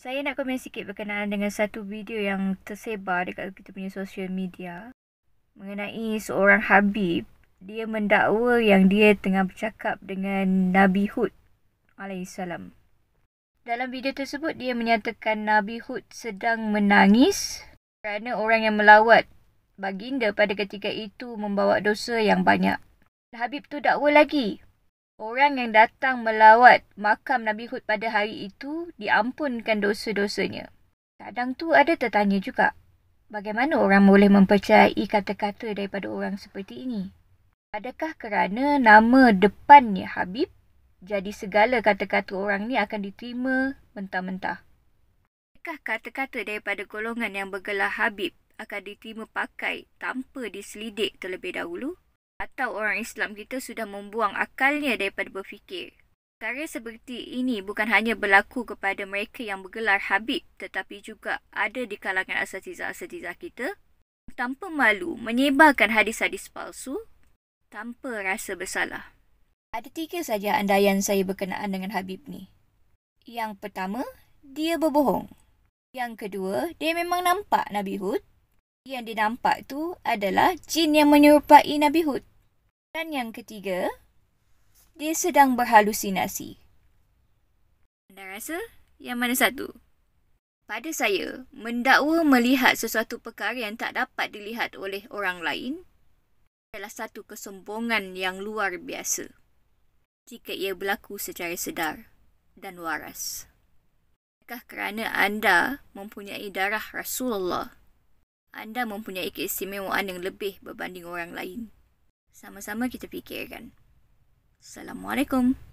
Saya nak komen sikit berkenaan dengan satu video yang tersebar dekat kita punya social media mengenai seorang Habib. Dia mendakwa yang dia tengah bercakap dengan Nabi Hud AS. Dalam video tersebut, dia menyatakan Nabi Hud sedang menangis kerana orang yang melawat baginda pada ketika itu membawa dosa yang banyak. Habib tu dakwa lagi Orang yang datang melawat makam Nabi Hud pada hari itu diampunkan dosa-dosanya. Kadang tu ada tertanya juga, bagaimana orang boleh mempercayai kata-kata daripada orang seperti ini? Adakah kerana nama depannya Habib, jadi segala kata-kata orang ni akan diterima mentah-mentah? Adakah kata-kata daripada golongan yang bergelar Habib akan diterima pakai tanpa diselidik terlebih dahulu? atau orang Islam kita sudah membuang akalnya daripada berfikir. Perkara seperti ini bukan hanya berlaku kepada mereka yang bergelar Habib tetapi juga ada di kalangan asatizah-asatizah kita tanpa malu menyebarkan hadis-hadis palsu tanpa rasa bersalah. Ada tiga saja andaian saya berkenaan dengan Habib ni. Yang pertama, dia berbohong. Yang kedua, dia memang nampak Nabi Hud. Yang dia nampak tu adalah jin yang menyerupai Nabi Hud. Dan yang ketiga, dia sedang berhalusinasi. Anda rasa yang mana satu? Pada saya, mendakwa melihat sesuatu perkara yang tak dapat dilihat oleh orang lain adalah satu kesombongan yang luar biasa jika ia berlaku secara sedar dan waras. Adakah kerana anda mempunyai darah Rasulullah, anda mempunyai keistimewaan yang lebih berbanding orang lain? Sama-sama kita fikirkan. Assalamualaikum.